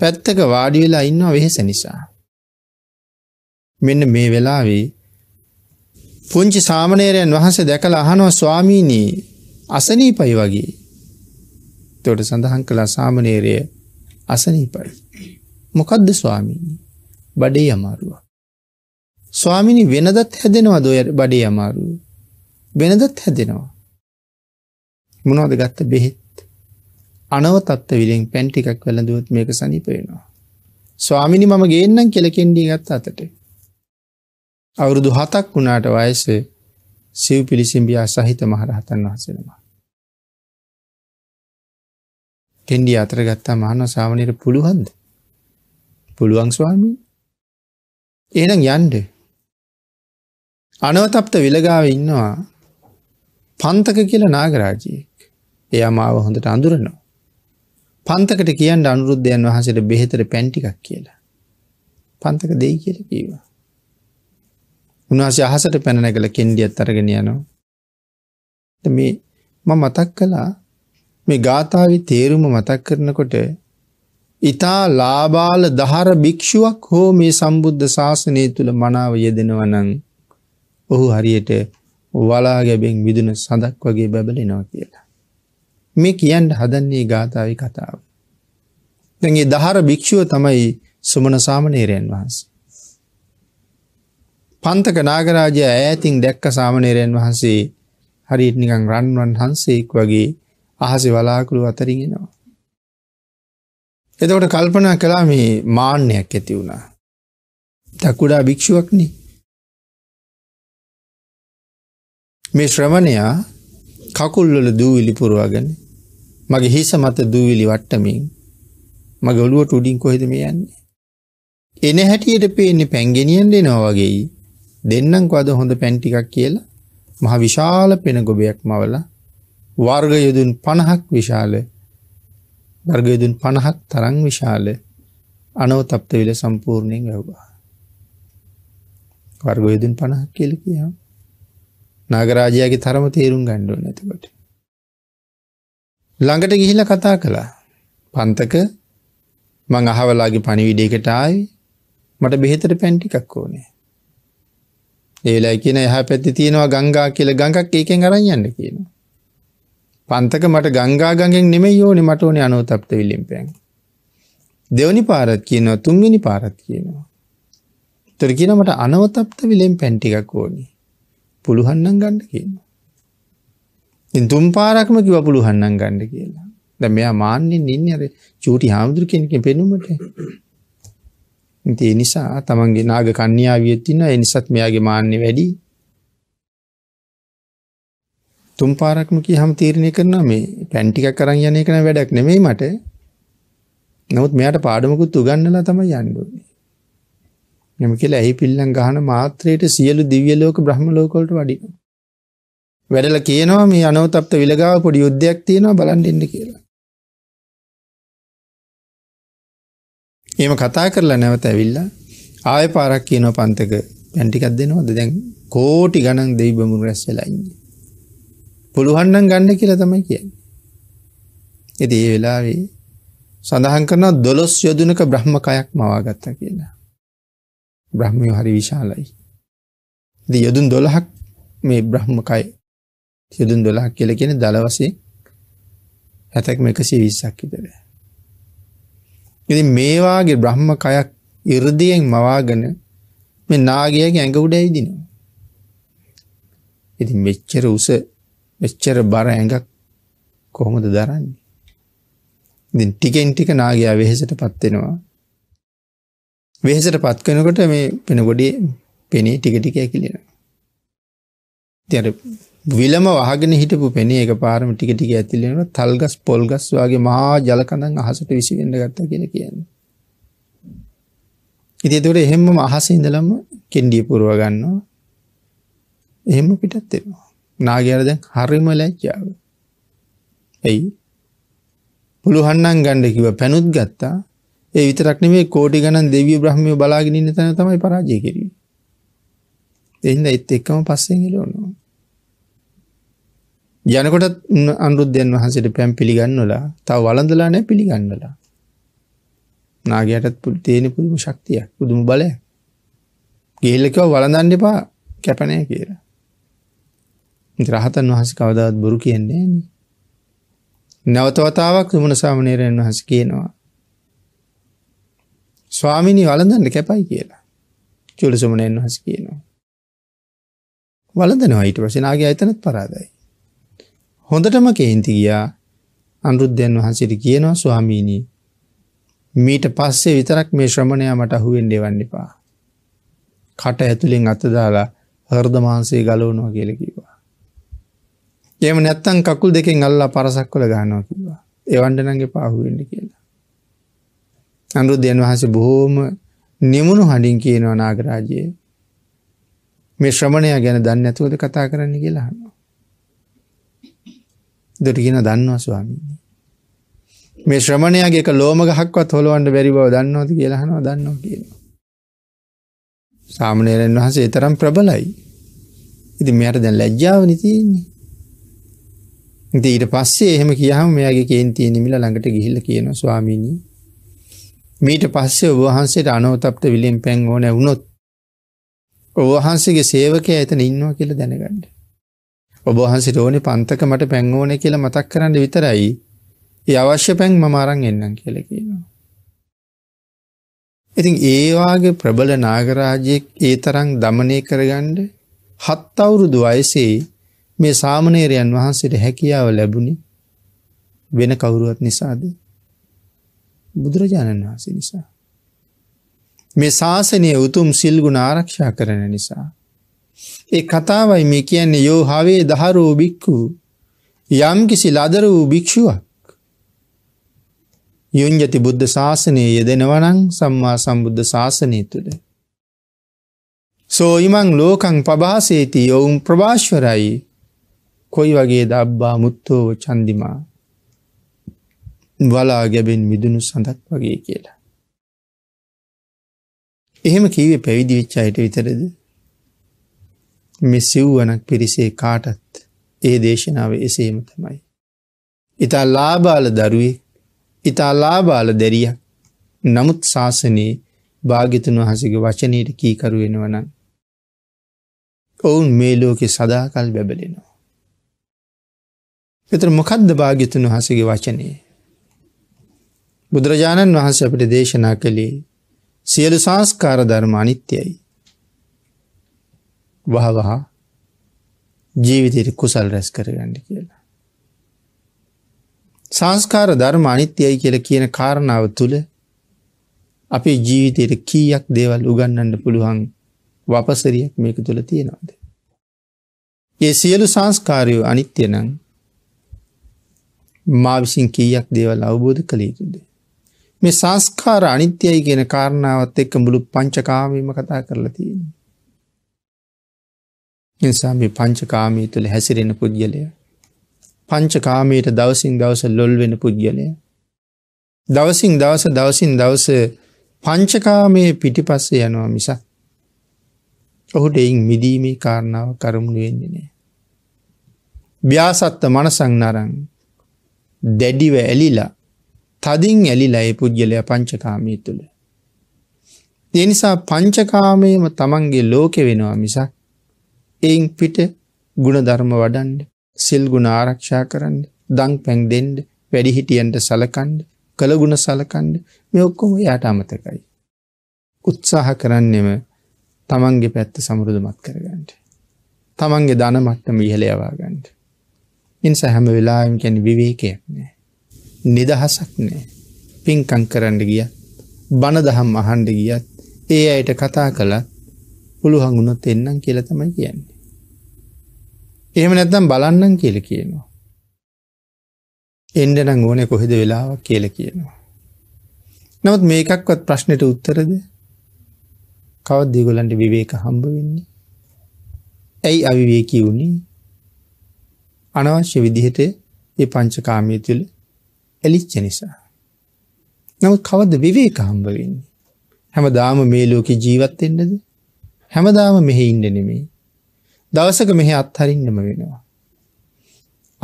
Speaker 1: පැත්තක වාඩිවෙලා ඉන්නවා වෙහෙස නිසා මෙන්න මේ වෙලාවේ පුංචි සාමනේරයන් වහන්සේ දැකළ අහනුව ස්වාමීනී අසනීපයි වගේ. තොට සඳහන් කළ සාමනේරය අසනීපයි. මොකදද ස්වාමීනී බඩේ අමාරුව. ස්වාමිනි වෙනදත් හැදෙනවා දොය බඩේ අමාරුව. වෙනදත් හැදෙනවා. මොනවද ගත්ත බෙහෙත් අනවතත්ත විලෙන් පැන්ටිකක් වැලඳුවත් මේක සනිපයෙනවා. ස්වාමිනි මම ගේන්නම් කෙලකෙන්ඩී ගත්ත අතට. අවුරුදු හතක් වුණාට වයස සිව් පිළිසිම්බියා සහිත මහරහතන් වහසෙනවා. කෙන්ඩි අතර ගත්තා මහන සාමනයට පුළුවන්ද පුළුවන් ස්වාමී එනම් යන්ඩ අනවතප්ත විලගාව ඉන්නවා පන්තක කියල නාගරාජයෙක් එයා මාව හොඳට අඳුරනවා පන්තකට කියන්න අනුරුද්ධයන් වහසට බෙහෙතර පැන්ටිකක් කියලා පන්තක දෙයි කියල කීවා උන්වහස අහසට පැනනැගල කෙන්ඩියත් අරගෙන යනවා මේ ම මතක් කලා මේ ගාථාව තේරුම මතක් කරනකොට ඉතා ලාබාල දහර භික්‍ෂුවක් හෝ මේ සම්බුද්ධ ශාසනය තුළ මනාව යෙදෙනවනං ඔහු හරියට වලාගැබෙන් විදුන සඳක් වගේ බැබලෙනවා කියලා. මේ කියන්ට හදන්නේ ගාථාව කතාව. දැගේ දහර භික්‍ෂුව තමයි සුමන සාමනේරයන් වහන්ස. කන්තක නාගරාජය ඈතින් දැක්ක සාමනේරයන් වහන්සේ හරියට නිකං රන්වන් හන්සේක් වගේ අහසේ වලාකුළු අතරිගෙනවා. එතකොට කල්පනා කළා මේ මාන්‍යයක් ඇති වුණා. දකුඩා භික්‍ෂුවක්න මේ ශ්‍රමණයා කකුල්වල දූවිලි පුරවාගෙන මගේ හිස මත දූවිලි වට්ටමින් මග ඔලුවට උඩින් කොහෙද මේ යන්නේ. එන හැටියට පේන්නේ පැන්ගෙනියෙන් දෙනවා වගේ දෙන්නම්කෝ අද හොඳ පැන් ටිකක් කියලා මහ විශාල පෙන ගොබයක් මවලා වර්ග යොදුන් 50ක් විශාල වර්ග යොදුන් 50ක් තරම් විශාල අනවතප්ත විල සම්පූර්ණයෙන් වැව්වා. වර්ග යොදුන් 50ක් කියලා කියනවා. නාගරාජයාගේ තරම තේරුම් ගන්න ඕනේ එතකොට. ළඟට ගිහිල්ලා කතා කළා. පන්තක මං අහවලාගේ පණිවිඩයකට ආවේ. මට බෙහෙතට පැන් ටිකක් ඕනේ. ඒලා කියන එහ පැත්ති තියෙනවා ගංගා කියල ගඟක් ඒකෙන් අරයන්න කියන. පන්තක මට ගංගා ගඟෙන් නෙම යෝනි මට ඕනේ අනෝතප්ත විලිම්පැන්. දෙවනි පාරත් කියනවා තුන්ගනි පාරත් කියනවා. තොර කියන මට අනවතප්ත විලෙම් පැන්ටිකක් ඕනි පුළුහන්නන් ගණ්ඩ කියනවා. ඉන් තුම් පාරක්ම කිව පුළුහන්නන් ගණ්ඩ කියලා. ද මෙයා මාන්‍යෙන් ඉන්නර චූටි හාමුදුර කෙනකින් පෙනුමට ඒ නිසා තමන්ගේ නාග කන්‍යා වියත්තින්න එනිසත් මෙයාගේ මාන්‍ය වැඩි තුම් පාරක්ම කිය හම තීරණය කරන මේ පැන්ටිකක් කරන්න යන එකන වැඩක් නෙමෙයි මට නමුත් මෙයාට පාඩමකුත් උගන්නලා තමයි යන්නුවන්නේ මෙම කියලා ඇහි පිල්ලන් ගහන මාත්‍රයට සියලු දිව්‍ය ලෝක බ්‍රහ්ම ලෝකවලට වඩිනවා. වැඩලා කියනවා මේ අනවතප්ත විලගාව පොඩි යුද්ධයක් තියෙනවා බලන් ඉන්න කියලා. එම කතා කරලා නැවත ඇවිල්ලා ආය පාරක් කියනව පන්තක පැන්ටිකක් දෙනවද දැන් කෝටි ගණන් දෙයි බමුණ රැස් වෙලායින්න. පුළුවන්නන් ගණ්ඩ කියලා තමයි කිය. එති ඒ වෙලාවේ සඳහන් කරන දොළොස් යොදුනක බ්‍රහ්ම කයක් මවාගත්තා කියලා. බ්‍රහ්මයෝ හරි විශාලයි. ද යොදුන් දොළහක් මේ බ්‍රහ්මකයි යොදුන් දොළහක් කියල කියෙන දලවසේ හැතැක් එකසි විස්සක් ඉතරෑ. ඉතින් මේ වාගේ බ්‍රහ්ම කයක් 이르දියෙන් මවාගෙන මේ නාගයාගේ ඇඟ උඩ ඇවිදිනවා. ඉතින් මෙච්චර උස මෙච්චර බර ඇඟක් කොහොමද දරන්නේ? ඉතින් ටිකෙන් ටික නාගයා වෙහෙසටපත් වෙනවා. වෙහෙසටපත් වෙනකොට මේ වෙන ගොඩේ පෙනේ ටික ටික ඇකිලෙනවා. ඉතින් විලම වහගෙන හිටපු පෙනේ එක පාරම ටික ටික ඇතිලෙන තල්ගස් පොල්ගස් වගේ මහා ජලකඳන් අහසට විසිවෙන්න ගත්තා කියලා කියන්නේ. ඉතින් ඒතකොට එහෙම්ම අහසේ ඉඳලම කෙන්ඩිය පුරව ගන්නවා. එහෙම පිටත් වෙනවා. නාගයාට දැන් හරිම ලැජ්ජාව. එයි පුළුවන් නම් ගන්න කිව්ව පැනුත් ගත්තා. ඒ විතරක් නෙමෙයි කෝටි ගණන් දෙවියෝ බ්‍රහ්මියෝ බලාගෙන ඉන්න තැන තමයි පරාජය කෙරුවේ. එන්න ඒත් එක්කම පස්සෙන් එළවනවා. යනකොට අනුරුද්ධයන් වහන්සට පැම් පිළිගන්නලා තව වලඳලා නෑ පිළිගන්නලා. නාගයටත් පුල්තේන පුළම ශක්තිය පුදුම බලය. ගිහිල්ලකව වලඳන්න එපා කැපනය කියර. රහතන් වහස කවදාවත් බොරු කියන්නේ න. නැවතවතාවක් විමන සාමනේරයන් වහස කියනවා. ස්වාමිනි වලඳන්න කැපයි කියලා චුලසුමනයන් වහස කියනවා. වලදනවා ඊට පසනාගේ අතනත් පරාදයි. හොඳටම කේන්ති ගියා අනුරුද්ධයන් වහන්සිට කියනවා ස්වාමීණී මීට පස්සේ විතරක් මේ ශ්‍රමණය මට අහුවෙන් දෙවන්න එපා. කට ඇතුළෙන් අතදාලා හර්ද මාන්සේ ගලවනවා කියලකිවා. එම නැත්තන් කකුල් දෙකෙන් අල්ලා පරසක් කොළ ගානවා කිවා එවන්ඩනගේ පාහුවෙන්ඩ කියලා. අනුරුද්ධයන් වහන්සේ බොහෝම නිමුණු හඬින් කියනවා නාගරාජයේ මේ ශ්‍රමණය ගැන දන්න ඇතුවද කතා කරන්න කියලාහන්න. දුරගෙන දන්නවා ස්වාමීදී. මේ ශ්‍රමණයගේ එක ලෝම ගහක්වත් හොළුවන්ට බැරි බව දන්නවති කියලහනවා දන්නවා කියනවා. සාමනයරන් වහන්සේ තරම් ප්‍රබලයි. ඉති මෙයට දැන් ලැජ්ජාව නිතියන්නේ. ඉති ඊට පස්සේ එහෙම කියහම මෙයාගේ කේන්තිය නිමිල ළඟට ගිහිල්ල කියන ස්වාමීණී. මීට පස්සේ ඔබහන්සේට අනෝතප්ට විලෙන් පැන් ඕන ඇවුනොත් ඔවහන්සේගේ සේවකය ඇතන ඉන්නවා කියල දැනගන්නට. ඔබහන්සි ඕනි පන්තක මට පැන් ඕන කියලා මතක් කරන්න විතරයි ඒ අවශ්‍ය පැන් මමාරං එන්නම් කියලා කියනවා. ඉතින් ඒවාගේ ප්‍රබල නාගරාජයෙක් ඒ තරං දමනය කරගණ්ඩ හත් අවුරුදු අයසේ මේ සාමනේරයන් වහන්සේට හැකියාව ලැබුණි වෙන කවුරුවත් නිසාද බුදුරජාණන් වහන්සේ නිසා. මේ ශාසනය උතුම් සිල්ගුණ ආරක්ෂා කරන නිසා. ඒ කතාවයි මේ කියන්නේ යෝ හවේ දහරෝ බික්කු යම් කිසි ලදර වූ භික්ෂුවක් යුංජති බුද්ධ ශාසනය යෙදෙනවනං සම්මා සම්බුද්ධ ශාසනය තුළ. සෝයිමං ලෝකං පභාසේති ඔවුන් ප්‍රභාශ්වරයි කොයි වගේ ද අබ්බා මුත්තෝව චන්දිමා වලා ගැබෙන් මිදුණු සඳක් වගේ කියලා. එහෙම කීවේ පැවිදි විච්චායට විතරද මෙ සිව්වනක් පිරිසේ කාටත් ඒ දේශනාව එසේම තමයි. ඉතා ලාබාල දරුවේ ඉතා ලාබාල දැරිය නමුත් ශාසනයේ භාගිතන් වහසගේ වචනයට කීකරුවෙනවනන්. ඔවුන් මේ ලෝකෙ සදාකල් බැබලෙනවා. එතර මොකද්ද භාගිතන් වහසගේ වචනය. බුදුරජාණන් වහන්ස අපට දේශනා කළේ සියලු සංස්කාර ධර්ම අනිත්‍යයි. වහවහා ජීවිතයට කුසල් රැස් කරගඩි කියලා. සංස්කාර ධර්ම අනිත්‍යයි කියල කියන කාරණාව තුළ අපේ ජීවිතයට කීයක් දේවල් උගන්නන්න පුළුවන් වපසරියක් මේක තුළ තියෙනවාද. ඒ සියලු සංස්කාරයෝ අනිත්‍යනං මා විසින් කීයක් දේවල් අවබෝධ කළ යුතුද. මේ සංස්කාර අනිත්‍යයි කියන කාරණාවත් එක්ක මුළු පංචකාමීම කතා කරලා තියෙනවා. නිසා මේ පංචකාමී තුළ හැසිරෙන පුද්ගලය. පංචකාමයට දවසින් දවස ලොල් වෙන පුද්ගලය. දවසින් දවස දවසින් දවස පංචකාමයේ පිටිපස්සේ යනවා මිසක්. ඔහුට එයින් මිදීමේ කාරණාව කරමුණු වෙන්නේනෑ. ්‍යාසත්ත මනසංනරං දැඩිව ඇලිලා තදින් ඇලිලා ඒ පුද්ගලය පංචකාමී තුළ. එනිසා පංචකාමයම තමන්ගේ ලෝකෙ වෙනවා මිසක් එයින් පිට ගුණධර්ම වඩන්ඩ සිල් ගුණ ආරක්ෂා කරන්න දං පැන් දෙෙන්ඩ වැඩිහිටියන්ට සලකන්ඩ කළගුණ සලකන්ඩ මේ ඔක්කොම යාට අමතකයි. උත්සාහ කරන්නෙම තමන්ගේ පැත්ත සමුරුදුමත් කරගන්නට. තමන්ගේ දන මට්ටම ඉහලයවාගන්ඩ. ඉන් සැහැම වෙලාම කැන විවේකයක් නෑ. නිදහසක් නෑ පින්කං කරන්න ගිය බණ දහම් අහන්ඩ ගියත් ඒ අයට කතා කළත් පුළු හඟුණොත් එන්නම් කියල තමයි කියන්නේ. එහෙම නැත්තම් බලන්නම් කියල කියනවා. එන්ඩනම් ඕන කොහෙද වෙලාවක් කියල කියනවා. නවත් මේකක්වත් ප්‍රශ්නයට උත්තරද කවත් දෙගොලන්ට විවේක හම්බ වෙන්නේ. ඇයි අවිවේකී වුණේ අනවශ්‍ය විදිහට ඒ පංචකාමය තුළ ඇලිච්ච නිසා. නවත් කවද විවේක හම්බ වෙන්නේ හැම දාම මේ ලෝක ජීවත්තෙන්ටද හැමදාම මෙහෙ ඉන්න නෙමේ. දවසක මෙහෙ අත්හරින්නම වෙනවා.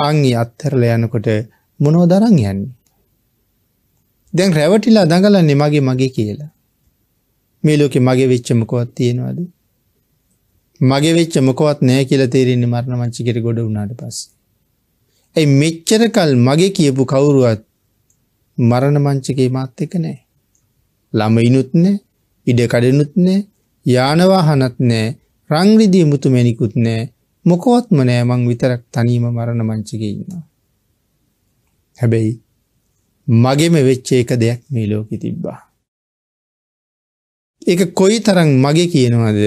Speaker 1: අංගි අත්හැරල යනකොට මොනෝ දරං යන්නේ. දැන් රැවටිලා දඟලන්නේ මගේ මගේ කියලා. මේ ලෝකෙ මගේ වෙච්ච මොකවත් තියෙනවද? මගේ වෙච්ච මොකවත් නැහැ කියලා තේරෙන්නේ මරණ මංචිකෙට ගොඩ වුණාට පස්සේ. ඒ මෙච්චර කල් මගේ කියපු කවුරුවත් මරණ මංචකේ මාත් එක්ක නැහැ. ළමයිනුත් නැහැ, ඉඩ කඩනුත් නැහැ, යානවාහනත් නෑ රංවිදිය මුතුමැනිකුත් නෑ මොකොවත්ම නෑ මං විතරක් තනීම මරණ මංචික ඉන්නවා. හැබැයි මගෙම වෙච්ච එක දෙයක් මේ ලෝකෙ තිබ්බා. එක කොයි තරං මගේ කියනවද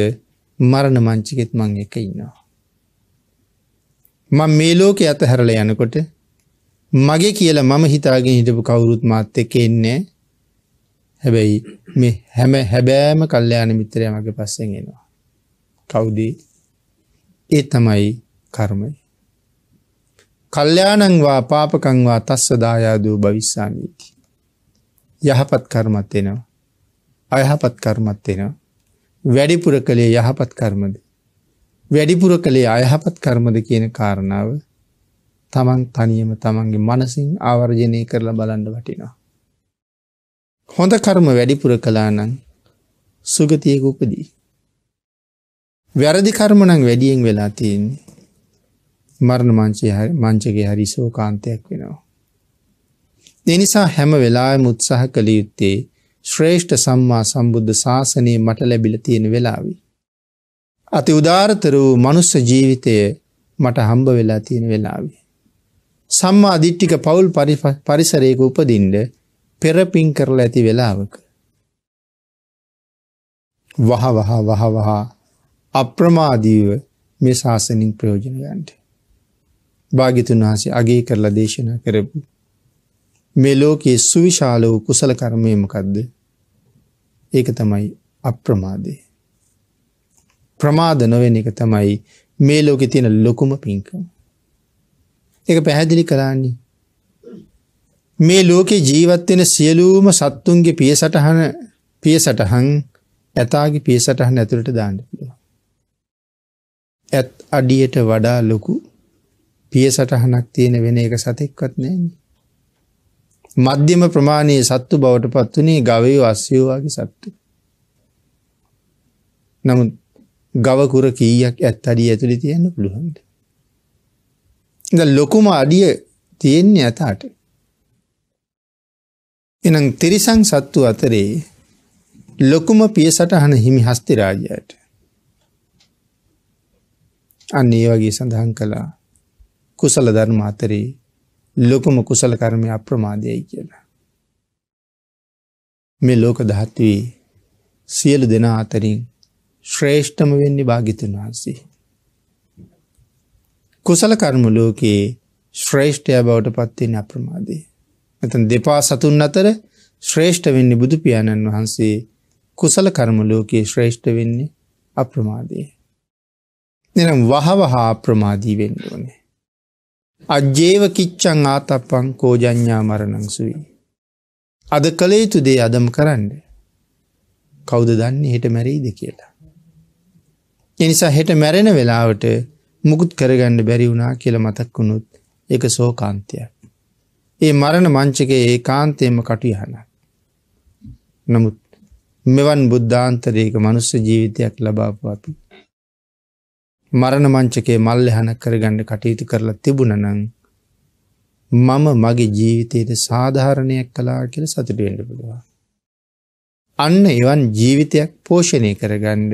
Speaker 1: මරණ මංචිකෙත් මං එක ඉන්නවා. මං මේ ලෝකෙ ඇත හැරල යනකොට මගේ කියලා මම හිතාගෙන හිටපු කවුරුත් මාත්‍ය කෙන්නේ හැබැයි මේ හැම හැබෑම කල්්‍යයාන මිත්‍රය මගේ පස්සෙන් එනවා. කවුද ඒ තමයි කර්මය. කල්්‍යයානංවා පාපකංවා තස්ස දායාදූ භවිස්සාමීති. යහපත් කර්මත් එනවා. අයහපත් කර්මත් එෙනවා. වැඩිපුර කළේ යහපත් කර්මද. වැඩිපුර කළේ අයහපත් කර්මද කියන කාරණාව තමන් තනියම තමන්ගේ මනසින් ආවර්ජනය කරලා බලන්න වටිනවා. හොඳ කර්ම වැඩිපුර කලා නම් සුගතියක උපදී. වැරදි කර්මනං වැඩියෙන් වෙලා තියෙන්නේ මරණ මංචේ මංචගේ හරි සෝකාන්තයක් වෙනවා. එනිසා හැම වෙලාය මුත්සාහ කළ යුත්තේ ශ්‍රේෂ්ඨ සම්මා සම්බුද්ධ ශාසනය මට ලැබිල තියෙන වෙලාවී. අති උදාාරතර වූ මනුස්ස ජීවිතය මට හම්බ වෙලා තියෙන වෙලාවී. සම්මා අධිට්ටික පවුල් පරිසරයක උපදින්ඩ පෙරපින් කරලා ඇති වෙලාවක. වහ වහ වහ වහ අප්‍රමාදීව මේ ශාසනින් ප්‍රයෝජන ගන්නට. භාගිතුන් වහන්සේ අගේ කරලා දේශනා කරපු මේ ලෝකයේ සුවිශාල වූ කුසල කර්මය මොකද්ද? ඒක තමයි අප්‍රමාදය. ප්‍රමාද නොවෙන එක තමයි මේ ලෝකෙ තියෙන ලොකුම පින්කම. ඒක පැහැදිලි කරන්නේ මේ ලෝකේ ජීවත් වෙන සියලුම සත්තුන්ගේ පියසටහන පියසටහන් ඇතාගේ පියසටහන ඇතුළට දාන්න පුළුවන්. ඇත් අඩියට වඩා ලොකු පියසටහනක් තියෙන වෙන එක සතෙක්වත් නැහැ. මධ්‍යම ප්‍රමාණයේ සත්තු බවට පත් වුණේ ගවයෝ අස්සයෝ වගේ සත්තු. නමුත් ගව කුර කීයක් ඇත් අඩිය ඇතුලේ තියෙන්න පුළුවන්. ඉතින් ලොකුම අඩිය තියෙන්නේ ඇතාට. එනම් තිරිසං සත්තු අතරේ ලොකුම පියසටහන හිමි හස්තිරාජයට. අන්න ඒ වගේ සඳහන් කළා කුසල ධර්ම අතරේ ලොකුම කුසල කර්මය අප්‍රමාදයයි කියලා. මේ ලෝක දහත්වී සියලු දෙනා අතරින් ශ්‍රේෂ්ඨම වෙන්නේ භාගිතුන් වහන්සේ. කුසල කර්ම ලෝකයේ ශ්‍රේෂ්ඨය බවට පත්වෙන අප්‍රමාදේ. නැතන් දෙපා සතුන් අතර ශ්‍රේෂ්ඨ වෙන්නේ බුදු පියාණන් වහන්සේ කුසල කර්ම ලෝකයේ ශ්‍රේෂ්ඨ වෙන්නේ අප්‍රමාදී. එනම් වහවහා අප්‍රමාදී වෙන්න ඕනේ. අජ්‍යේව කිච්චං ආතප්පං කෝජඥා මරණං සුයි. අද කළ යුතු දේ අදම කරන්න. කෞද දන්නේ හෙට මැරෙයිද කියලා. එනිසා හෙට මැරෙන වෙලාවට මුකුත් කරගන්න බැරි වුණා කියල මතක් වුණුත් එක සෝකාන්තයක්. ඒ මරණ මංචකයේ ඒ කාන්තයම කටුයහන. නමුත් මෙවන් බුද්ධාන්තරයක මනුස්ස ජීවිතයක් ලබාපු අපි. මරණ මංචකේ මල්ල හැන කරගණ්ඩ කටයුතු කරලා තිබුණනං මම මගේ ජීවිතයට සාධාරණයක් කලා කියල සතුටෙන්ඩ පුළුවන්. අන්න එවන් ජීවිතයක් පෝෂණය කරගණ්ඩ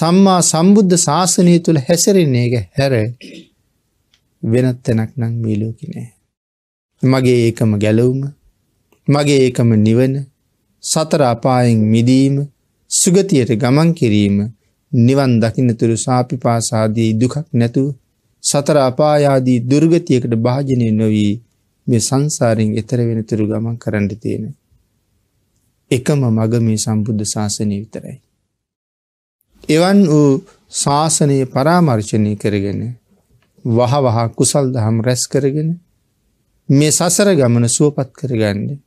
Speaker 1: සම්මා සම්බුද්ධ ශාසනය තුළ හැසරෙන්නේ එක හැර වෙනත් තැනක් නං මීලෝකිනෑ. මගේ ඒකම ගැලවුම මගේ ඒකම නිවන සතර අපායෙන් මිදීම සුගතියට ගමන් කිරීම නිවන් දකින්නතුරු සාපිපාසාදී දුකක් නැතු සතර අපායාදී දුර්ගතියකට භාජනය නොවී මේ සංසාරෙන් එතර වෙන තුරු ගමන් කරන්න තියෙන. එකම මග මේ සම්බුද්ධ ශාසනය විතරයි. එවන් වූ ශාසනය පරාමර්ශනය කරගෙන වහ වහා කුසල් දහම් රැස් කරගෙන මේ සසර ගමන සුවපත් කරගන්න.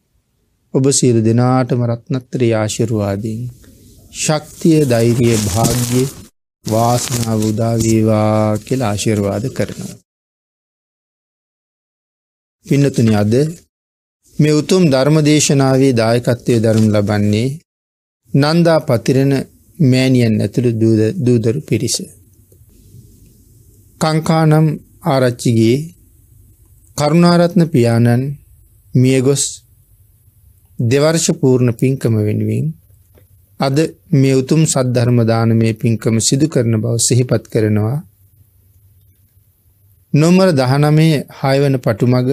Speaker 1: ඔබ සියලු දෙනාටම රත්නත්‍රී ආශිරුවාදීන්. ශක්තිය දෛරිය භාග්‍ය වාසනාව උදාවීවා කෙල ආශිර්වාද කරනවා. පින්නතුනි අද මේ උතුම් ධර්මදේශනාවේ දායකත්වය දරම් ලබන්නේ නන්දා පතිරෙන මෑනියන් ඇතුළු දූදරු පිරිස. කංකානම් ආරච්චිගේ කරුණාරත්න පියාණන් මියගොස් දෙවර්ෂ පූර්ණ පින්කම වෙනුවෙන් අද මේ උතුම් සද්ධර්ම දානමය පින්කම සිදු කරන බව සිහිපත් කරනවා නොම්මර 19 6 වෙනි පටුමග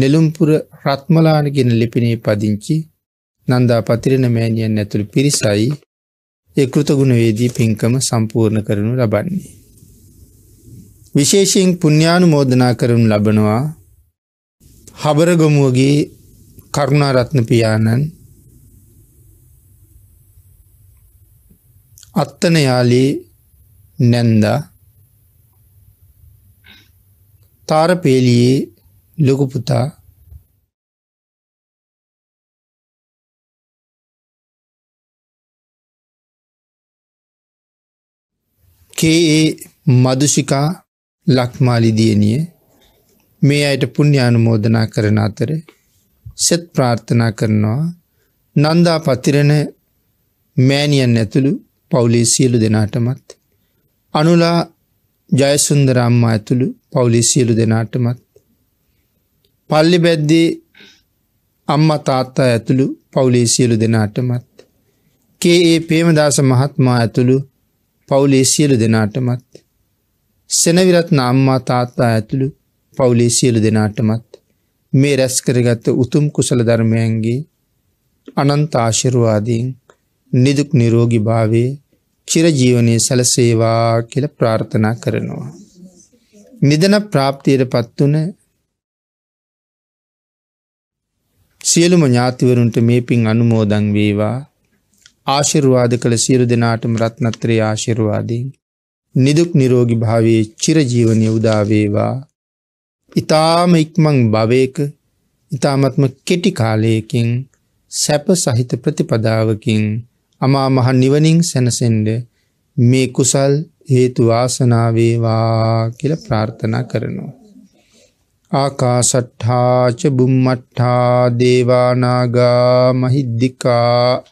Speaker 1: නෙළුම්පුර රත්මලානගෙන ලිපිණේ පදිංචි නන්දා පතිරණ මෑණියන් ඇතුළු පිරිසයි ඒ කෘතගුණවේදී පින්කම සම්පූර්ණ කරනු ලබන්නේ විශේෂයෙන් පුණ්‍යානුමෝදනා කරනු ලබනවා හබරගොමුවගේ කරුණාරත්න පියාණන් අත්තනයාලේ නැන්දා තාරපේලියේ ලොකුපුතා කේ මදුෂිකා ලක්මාලි දියණිය මේ අයට පුුණ්‍යානුමෝදනා කරන අතර සෙත් ප්‍රාර්ථනා කරනවා නන්දා පතිරණ මෑණියන් ඇතුළු පවුලේ සියලු දෙනාටමත් අනුලා ජයසුන්දර අම්මා ඇතුළු පවුලේ සියලු දෙනාටමත් පල්ලි බැද්දේ අම්මා තාත්තා ඇතුළු පවුලේ සියලු දෙනාටමත් කේ පේමදාස මහත්මා ඇතුළු පවුලේ සියලු දෙනාටමත් සෙනවිරත් නාම්මා තාත්තා ඇතුළු පවුලේ සියලු දෙනාටමත් මේ රැස් කරගත්ත උතුම් කුසල ධර්මයන්ගේ අනන්ත ආශිර්වාදයෙන් නිදුක් නිරෝගී භාවයේ චිරජීවනයේ සැලසේවා කියලා ප්‍රාර්ථනා කරනවා. නිදන ප්‍රාප්තියටපත් උන සියලුම ඥාතිවරුන්ට මේ පින් අනුමෝදන් වේවා. ආශිර්වාද කළ සියලු දෙනාටම රත්නත්‍රයේ ආශිර්වාදයෙන් නිදුක් නිරෝගී භාවයේ චිරජීවනයේ උදා වේවා. ඉතාම ඉක්මං භවයක ඉතාමත්ම කෙටි කාලයකින් සැප සහිත ප්‍රතිපදාවකින් අමා මහ නිවනින් සැනසෙන්ඩ මේ කුසල් හේතු වාසනාවේවා කියල ප්‍රාර්ථනා කරනවා. ආකාසට්ඨාච බුම්මට්ඨා දේවානාගා මහිද්දිකා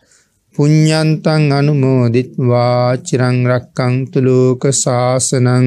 Speaker 1: පුඤ්ඥන්තන් අනුමෝදිත්වා චිරංරක්කං තුළෝක ශාසනං